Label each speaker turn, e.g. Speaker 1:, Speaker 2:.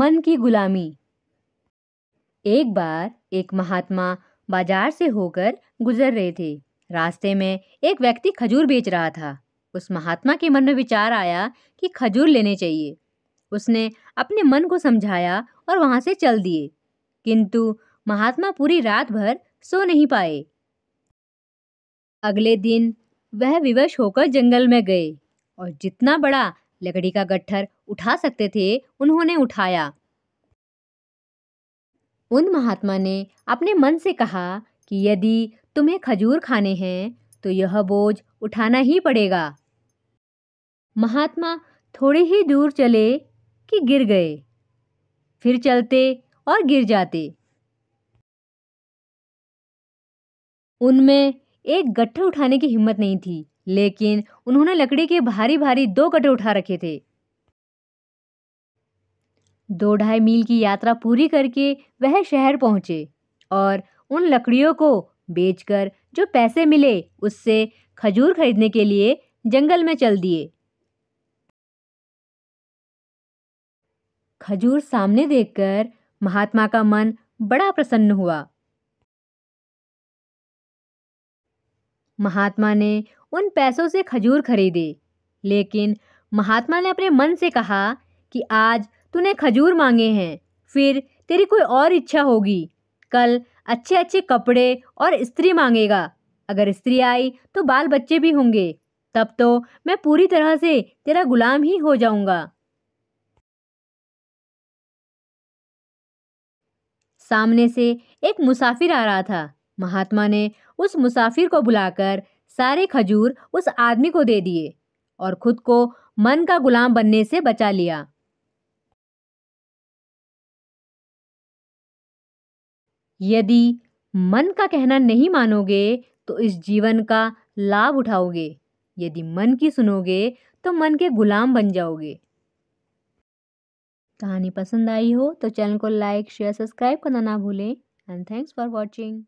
Speaker 1: मन की गुलामी एक बार एक महात्मा बाजार से होकर गुजर रहे थे रास्ते में एक व्यक्ति खजूर बेच रहा था उस महात्मा के मन में विचार आया कि खजूर लेने चाहिए उसने अपने मन को समझाया और वहां से चल दिए किंतु महात्मा पूरी रात भर सो नहीं पाए अगले दिन वह विवश होकर जंगल में गए और जितना बड़ा लकड़ी का गट्ठर उठा सकते थे उन्होंने उठाया उन महात्मा ने अपने मन से कहा कि यदि तुम्हें खजूर खाने हैं तो यह बोझ उठाना ही पड़ेगा महात्मा थोड़ी ही दूर चले कि गिर गए फिर चलते और गिर जाते उनमें एक गट्ठर उठाने की हिम्मत नहीं थी लेकिन उन्होंने लकड़ी के भारी भारी दो कटे उठा रखे थे दो ढाई मील की यात्रा पूरी करके वह शहर पहुंचे और उन लकड़ियों को बेचकर जो पैसे मिले उससे खजूर खरीदने के लिए जंगल में चल दिए खजूर सामने देखकर महात्मा का मन बड़ा प्रसन्न हुआ महात्मा ने उन पैसों से खजूर खरीदे लेकिन महात्मा ने अपने मन से कहा कि आज तूने खजूर मांगे हैं फिर तेरी कोई और इच्छा होगी कल अच्छे अच्छे कपड़े और स्त्री मांगेगा अगर स्त्री आई तो बाल बच्चे भी होंगे तब तो मैं पूरी तरह से तेरा गुलाम ही हो जाऊंगा सामने से एक मुसाफिर आ रहा था महात्मा ने उस मुसाफिर को बुलाकर सारे खजूर उस आदमी को दे दिए और खुद को मन का गुलाम बनने से बचा लिया यदि मन का कहना नहीं मानोगे तो इस जीवन का लाभ उठाओगे यदि मन की सुनोगे तो मन के गुलाम बन जाओगे कहानी पसंद आई हो तो चैनल को लाइक शेयर सब्सक्राइब करना ना भूलें एंड थैंक्स फॉर वॉचिंग